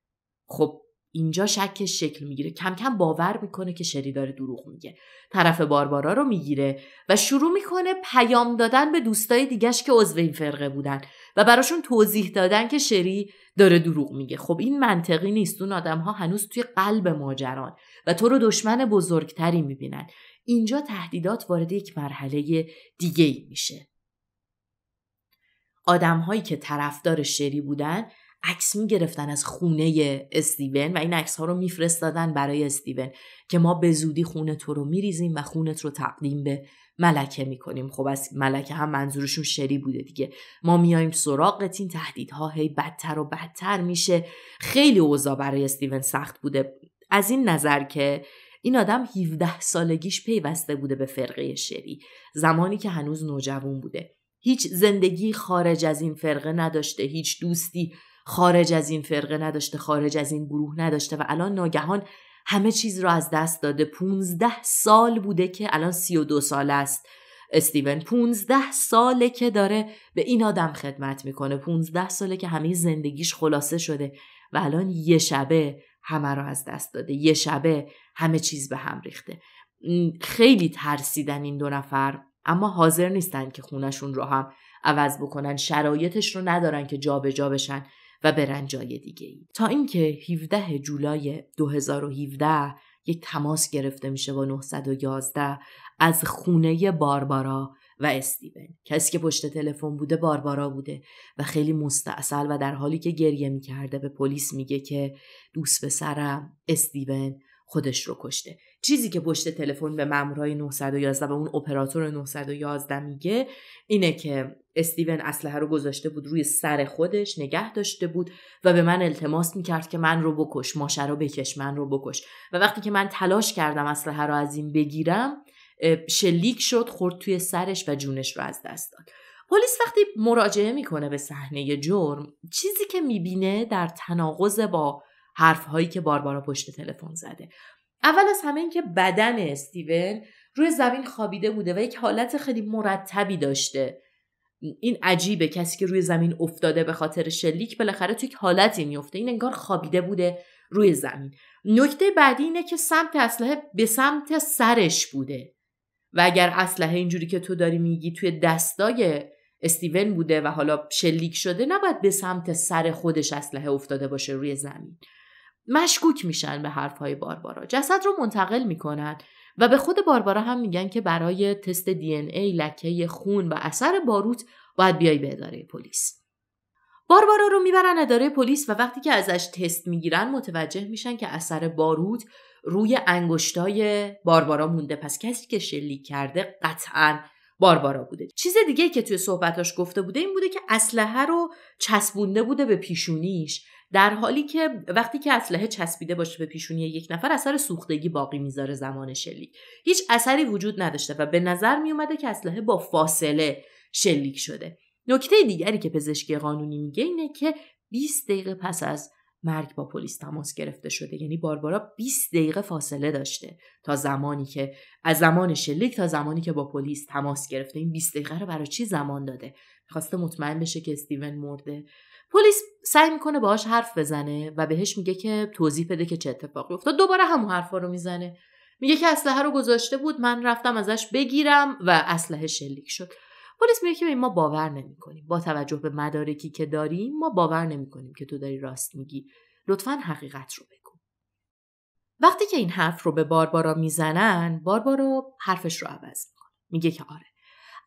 خب اینجا شکش شکل میگیره کم کم باور میکنه که شری داره دروغ میگه طرف باربارا رو میگیره و شروع میکنه پیام دادن به دوستای دیگش که عضو این فرقه بودن و براشون توضیح دادن که شری داره دروغ میگه خب این منطقی نیست اون آدم ها هنوز توی قلب ماجران و تو رو دشمن بزرگتری میبینن اینجا تهدیدات وارد یک مرحله دیگه ای میشه. هایی که طرفدار شری بودن عکس میگرفتن از خونه استیون و این عکس ها رو میفرستادن برای استیون که ما به زودی خونه تو رو میریزیم و خونت رو تقدیم به ملکه میکنیم خب از ملکه هم منظورشون شری بوده دیگه ما میایم سراغت این تهدیدها هی بدتر و بدتر میشه خیلی اوضاع برای استیون سخت بوده از این نظر که این آدم 17 سالگیش پیوسته بوده به فرقه شری زمانی که هنوز نوجوان بوده هیچ زندگی خارج از این فرقه نداشته هیچ دوستی خارج از این فرقه نداشته خارج از این گروه نداشته و الان ناگهان همه چیز رو از دست داده 15 سال بوده که الان 32 سال است استیون 15 ساله که داره به این آدم خدمت میکنه 15 ساله که همه زندگیش خلاصه شده و الان یه شبه همه رو از دست داده یه شبه همه چیز به هم ریخته خیلی ترسیدن این دو نفر اما حاضر نیستن که خونشون رو هم عوض بکنن شرایطش رو ندارن که جابجا جا بشن و برن جای دیگه ای. تا اینکه 17 جولای 2017 یک تماس گرفته میشه با 911 از خونه باربارا و استیون کسی که پشت تلفن بوده باربارا بوده و خیلی مستاصل و در حالی که گریه میکرده به پلیس میگه که دوست پسرم استیون خودش رو کشته چیزی که پشت تلفن به مامورای 911 و اون اپراتور 911 میگه اینه که استیون اسلحه رو گذاشته بود روی سر خودش نگه داشته بود و به من التماس میکرد که من رو بکش ماشه رو بکش من رو بکش و وقتی که من تلاش کردم اسلحه رو از این بگیرم شلیک شد خورد توی سرش و جونش رو از دست داد پلیس وقتی مراجعه میکنه به صحنه جرم چیزی که میبینه در تناقض با حرف هایی که باربارا پشت تلفن زده اول از همه اینکه بدن استیون روی زمین خوابیده بوده و یک حالت خیلی مرتبی داشته این عجیبه کسی که روی زمین افتاده به خاطر شلیک بالاخره توی یک حالتی میفته این انگار خوابیده بوده روی زمین نکته بعدی اینه که سمت اسلحه به سمت سرش بوده و اگر اسلحه اینجوری که تو داری میگی توی دستای استیون بوده و حالا شلیک شده نباید به سمت سر خودش اسلحه افتاده باشه روی زمین مشکوک میشن به حرفهای باربارا جسد رو منتقل میکنن و به خود باربارا هم میگن که برای تست دی ان ای لکه خون و اثر باروت باید بیای به اداره پلیس باربارا رو میبرن اداره پلیس و وقتی که ازش تست میگیرن متوجه میشن که اثر باروت روی انگشتای باربارا مونده پس کسی که شلیک کرده قطعا باربارا بوده چیز دیگه که توی صحبتاش گفته بوده این بوده که اسلحه رو چسبونده بوده به پیشونیش در حالی که وقتی که اسلحه چسبیده باشه به پیشونی یک نفر اثر سوختگی باقی میذاره زمان شلیک هیچ اثری وجود نداشته و به نظر میومده که اسلحه با فاصله شلیک شده نکته دیگری که پزشکی قانونی میگه اینه که 20 دقیقه پس از مرگ با پلیس تماس گرفته شده یعنی باربارا 20 دقیقه فاصله داشته تا زمانی که از زمان شلیک تا زمانی که با پلیس تماس گرفته این 20 دقیقه رو برای چی زمان داده میخواسته مطمئن بشه که استیون مرده پلیس سعی میکنه باهاش حرف بزنه و بهش میگه که توضیح بده که چه اتفاقی افتاد دوباره همون حرفا رو میزنه میگه که اسلحه رو گذاشته بود من رفتم ازش بگیرم و اسلحه شلیک شد پلیس میگه که ما باور نمیکنیم با توجه به مدارکی که داریم ما باور نمیکنیم که تو داری راست میگی لطفا حقیقت رو بگو وقتی که این حرف رو به باربارا میزنن باربارا حرفش رو عوض میکنه میگه که آره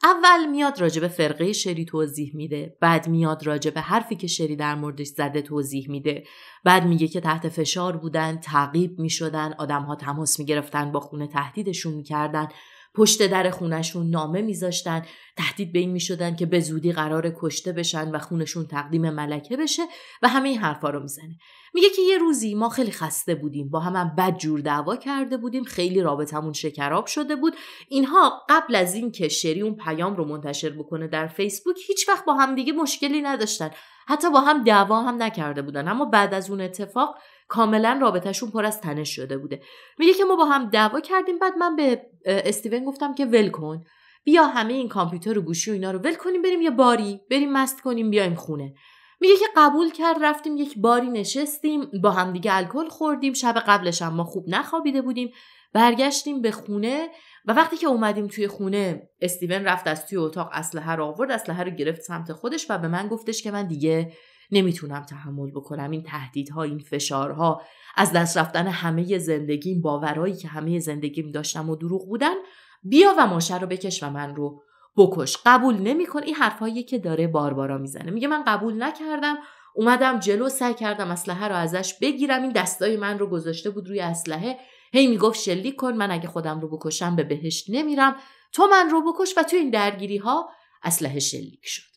اول میاد راجب به فرقه شری توضیح میده بعد میاد راجب به حرفی که شری در موردش زده توضیح میده بعد میگه که تحت فشار بودن تعقیب میشدن آدمها تماس میگرفتن با خونه تهدیدشون میکردن پشت در خونشون نامه میذاشتن تهدید به این میشدن که به زودی قرار کشته بشن و خونشون تقدیم ملکه بشه و همه این حرفا رو میزنه میگه که یه روزی ما خیلی خسته بودیم با هم, بد جور دعوا کرده بودیم خیلی رابطمون شکراب شده بود اینها قبل از اینکه شری اون پیام رو منتشر بکنه در فیسبوک هیچ وقت با هم دیگه مشکلی نداشتن حتی با هم دعوا هم نکرده بودن اما بعد از اون اتفاق کاملا رابطهشون پر از تنش شده بوده میگه که ما با هم دعوا کردیم بعد من به استیون گفتم که ول کن بیا همه این کامپیوتر و گوشی و اینا رو ول کنیم بریم یه باری بریم مست کنیم بیایم خونه میگه که قبول کرد رفتیم یک باری نشستیم با دیگه الکل خوردیم شب قبلش هم ما خوب نخوابیده بودیم برگشتیم به خونه و وقتی که اومدیم توی خونه استیون رفت از توی اتاق اسلحه رو آورد اسلحه رو گرفت سمت خودش و به من گفتش که من دیگه نمیتونم تحمل بکنم این تهدیدها این فشارها از دست رفتن همه زندگیم باورایی که همه زندگیم داشتم و دروغ بودن بیا و ماشه رو بکش و من رو بکش قبول نمیکن این حرفایی که داره باربارا میزنه میگه من قبول نکردم اومدم جلو سعی کردم اسلحه رو ازش بگیرم این دستای من رو گذاشته بود روی اسلحه هی میگفت شلیک کن من اگه خودم رو بکشم به بهشت نمیرم تو من رو بکش و تو این درگیری ها اسلحه شلیک شد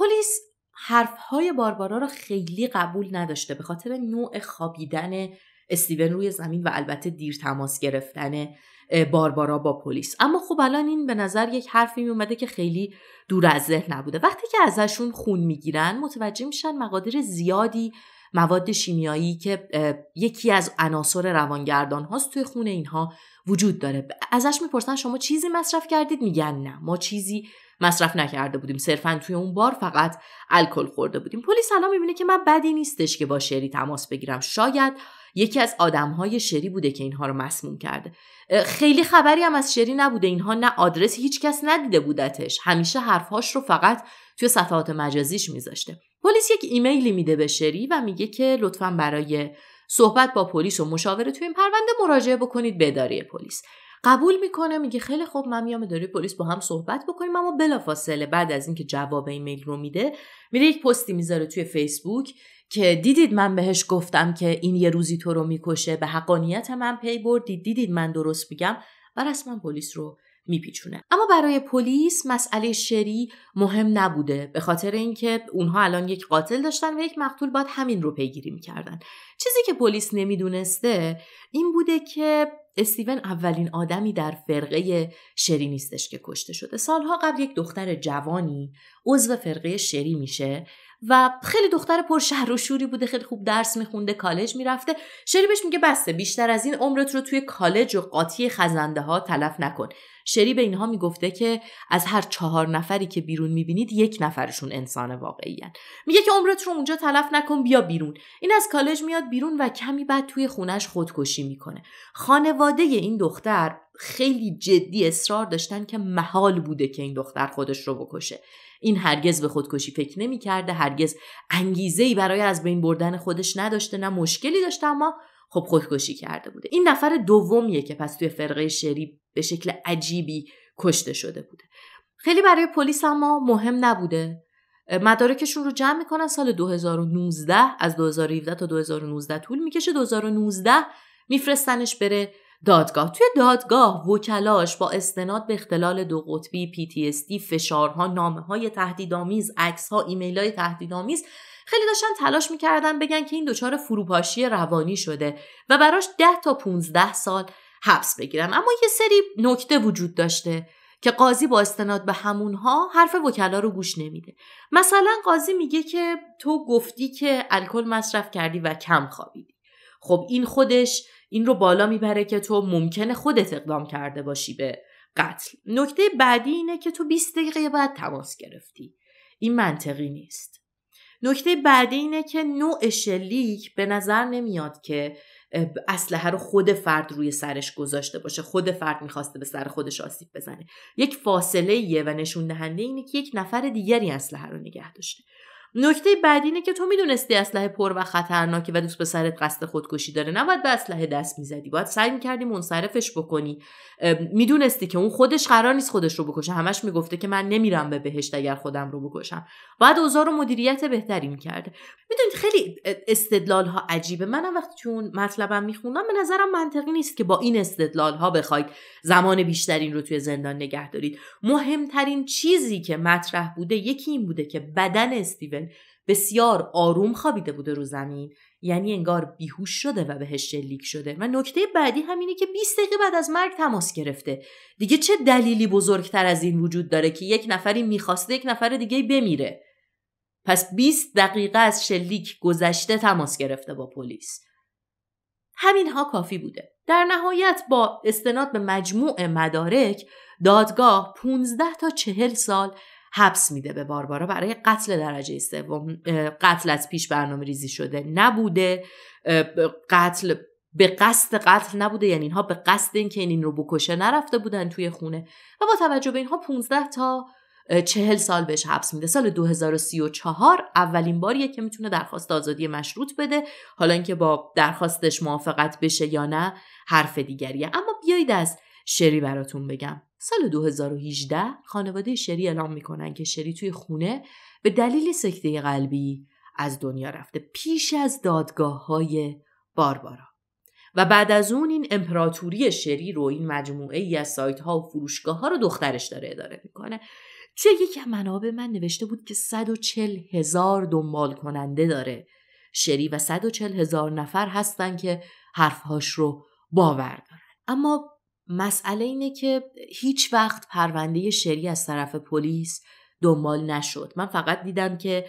پلیس حرفهای باربارا رو خیلی قبول نداشته به خاطر نوع خوابیدن استیون روی زمین و البته دیر تماس گرفتن باربارا با پلیس اما خب الان این به نظر یک حرفی می اومده که خیلی دور از ذهن نبوده وقتی که ازشون خون میگیرن متوجه میشن مقادیر زیادی مواد شیمیایی که یکی از عناصر روانگردان هاست توی خون اینها وجود داره ازش میپرسن شما چیزی مصرف کردید میگن نه ما چیزی مصرف نکرده بودیم صرفا توی اون بار فقط الکل خورده بودیم پلیس الان میبینه که من بدی نیستش که با شری تماس بگیرم شاید یکی از آدمهای شری بوده که اینها رو مسموم کرده خیلی خبری هم از شری نبوده اینها نه آدرس هیچکس ندیده بودتش همیشه حرفهاش رو فقط توی صفحات مجازیش میذاشته پلیس یک ایمیلی میده به شری و میگه که لطفا برای صحبت با پلیس و مشاوره توی این پرونده مراجعه بکنید به اداره پلیس قبول میکنه میگه خیلی خوب من میام اداره پلیس با هم صحبت بکنیم اما بلافاصله بعد از اینکه جواب ایمیل رو میده میره یک پستی میذاره توی فیسبوک که دیدید من بهش گفتم که این یه روزی تو رو میکشه به حقانیت من پی بردید دیدید من درست میگم و رسما پلیس رو میپیچونه اما برای پلیس مسئله شری مهم نبوده به خاطر اینکه اونها الان یک قاتل داشتن و یک مقتول باید همین رو پیگیری میکردن چیزی که پلیس نمیدونسته این بوده که استیون اولین آدمی در فرقه شری نیستش که کشته شده سالها قبل یک دختر جوانی عضو فرقه شری میشه و خیلی دختر پر شهر و شوری بوده خیلی خوب درس میخونده کالج میرفته شری بهش میگه بسته بیشتر از این عمرت رو توی کالج و قاطی خزنده ها تلف نکن شری به اینها میگفته که از هر چهار نفری که بیرون میبینید یک نفرشون انسان واقعی میگه که عمرت رو اونجا تلف نکن بیا بیرون این از کالج میاد بیرون و کمی بعد توی خونش خودکشی میکنه خانواده این دختر خیلی جدی اصرار داشتن که محال بوده که این دختر خودش رو بکشه این هرگز به خودکشی فکر نمی کرده هرگز انگیزه ای برای از بین بردن خودش نداشته نه مشکلی داشته اما خب خودکشی کرده بوده این نفر دومیه که پس توی فرقه شری به شکل عجیبی کشته شده بوده خیلی برای پلیس اما مهم نبوده مدارکشون رو جمع میکنن سال 2019 از 2017 تا 2019 طول میکشه 2019 میفرستنش بره دادگاه توی دادگاه وکلاش با استناد به اختلال دو قطبی PTSD فشارها نامه های تهدیدآمیز عکس ها ایمیل های تهدیدآمیز خیلی داشتن تلاش میکردن بگن که این دچار فروپاشی روانی شده و براش 10 تا 15 سال حبس بگیرن اما یه سری نکته وجود داشته که قاضی با استناد به همونها حرف وکلا رو گوش نمیده مثلا قاضی میگه که تو گفتی که الکل مصرف کردی و کم خوابیدی خب این خودش این رو بالا میبره که تو ممکنه خودت اقدام کرده باشی به قتل نکته بعدی اینه که تو 20 دقیقه بعد تماس گرفتی این منطقی نیست نکته بعدی اینه که نوع شلیک به نظر نمیاد که اسلحه رو خود فرد روی سرش گذاشته باشه خود فرد میخواسته به سر خودش آسیب بزنه یک فاصله یه و نشون دهنده اینه که یک نفر دیگری اسلحه رو نگه داشته نکته بعدی اینه که تو میدونستی اسلحه پر و خطرناکی و دوست به سرت قصد خودکشی داره نباید به اسلحه دست میزدی باید سعی میکردی منصرفش بکنی میدونستی که اون خودش قرار نیست خودش رو بکشه همش میگفته که من نمیرم به بهشت اگر خودم رو بکشم باید اوزار و مدیریت بهتری میکرده میدونید خیلی استدلال ها عجیبه منم وقتی تو اون مطلبم میخوندم به نظرم منطقی نیست که با این استدلال ها بخواید زمان بیشترین رو توی زندان نگه دارید مهمترین چیزی که مطرح بوده یکی این بوده که بدن استیو بسیار آروم خوابیده بوده رو زمین یعنی انگار بیهوش شده و بهش شلیک شده و نکته بعدی همینه که 20 دقیقه بعد از مرگ تماس گرفته دیگه چه دلیلی بزرگتر از این وجود داره که یک نفری میخواسته یک نفر دیگه بمیره پس 20 دقیقه از شلیک گذشته تماس گرفته با پلیس همینها کافی بوده در نهایت با استناد به مجموع مدارک دادگاه 15 تا 40 سال حبس میده به باربارا برای قتل درجه سوم قتل از پیش برنامه ریزی شده نبوده قتل به قصد قتل نبوده یعنی اینها به قصد اینکه این رو بکشه نرفته بودن توی خونه و با توجه به اینها 15 تا چهل سال بهش حبس میده سال 2034 اولین باریه که میتونه درخواست آزادی مشروط بده حالا اینکه با درخواستش موافقت بشه یا نه حرف دیگریه اما بیایید از شری براتون بگم سال 2018 خانواده شری اعلام میکنن که شری توی خونه به دلیل سکته قلبی از دنیا رفته پیش از دادگاه های باربارا و بعد از اون این امپراتوری شری رو این مجموعه ای از سایت ها و فروشگاه ها رو دخترش داره اداره میکنه توی یکی منابع من نوشته بود که 140 هزار دنبال کننده داره شری و 140 هزار نفر هستن که حرفهاش رو باور دارن اما مسئله اینه که هیچ وقت پرونده شری از طرف پلیس دنبال نشد من فقط دیدم که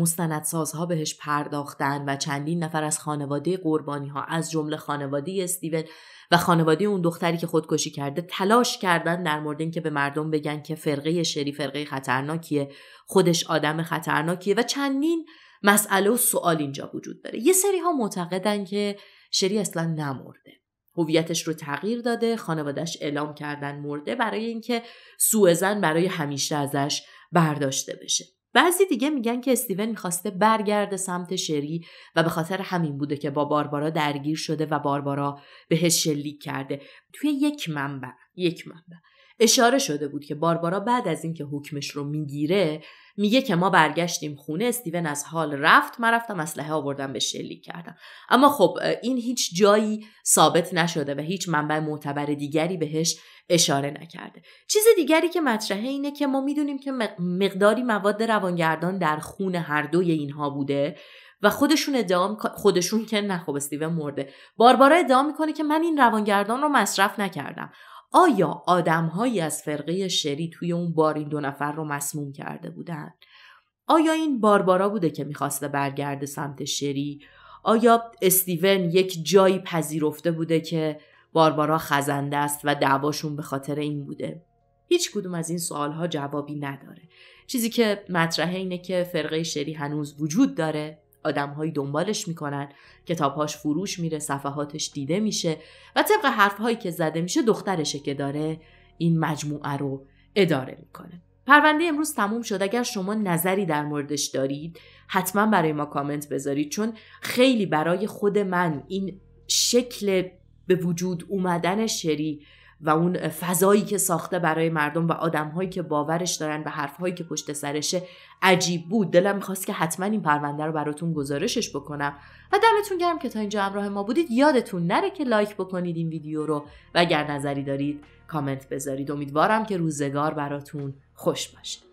مستندسازها بهش پرداختن و چندین نفر از خانواده قربانی ها از جمله خانواده استیون و خانواده اون دختری که خودکشی کرده تلاش کردن در مورد اینکه به مردم بگن که فرقه شری فرقه خطرناکیه خودش آدم خطرناکیه و چندین مسئله و سوال اینجا وجود داره یه سری ها معتقدن که شری اصلا نمرده هویتش رو تغییر داده خانوادهش اعلام کردن مرده برای اینکه سوء زن برای همیشه ازش برداشته بشه بعضی دیگه میگن که استیون میخواسته برگرده سمت شری و به خاطر همین بوده که با باربارا درگیر شده و باربارا بهش شلیک کرده توی یک منبع یک منبع اشاره شده بود که باربارا بعد از اینکه حکمش رو میگیره میگه که ما برگشتیم خونه استیون از حال رفت من رفتم اسلحه آوردم به شلیک کردم اما خب این هیچ جایی ثابت نشده و هیچ منبع معتبر دیگری بهش اشاره نکرده چیز دیگری که مطرحه اینه که ما میدونیم که مقداری مواد روانگردان در خون هر دوی اینها بوده و خودشون ادعا خودشون که نه خب استیون مرده باربارا ادعا میکنه که من این روانگردان رو مصرف نکردم آیا آدمهایی از فرقه شری توی اون بار این دو نفر رو مسموم کرده بودند؟ آیا این باربارا بوده که میخواسته برگرده سمت شری؟ آیا استیون یک جایی پذیرفته بوده که باربارا خزنده است و دعواشون به خاطر این بوده؟ هیچ کدوم از این سوالها جوابی نداره. چیزی که مطرحه اینه که فرقه شری هنوز وجود داره آدمهایی دنبالش میکنن کتابهاش فروش میره صفحاتش دیده میشه و طبق حرفهایی که زده میشه دخترشه که داره این مجموعه رو اداره میکنه پرونده امروز تموم شد اگر شما نظری در موردش دارید حتما برای ما کامنت بذارید چون خیلی برای خود من این شکل به وجود اومدن شری و اون فضایی که ساخته برای مردم و آدمهایی که باورش دارن و حرفهایی که پشت سرشه عجیب بود دلم میخواست که حتما این پرونده رو براتون گزارشش بکنم و دمتون گرم که تا اینجا همراه ما بودید یادتون نره که لایک بکنید این ویدیو رو و اگر نظری دارید کامنت بذارید امیدوارم که روزگار براتون خوش باشه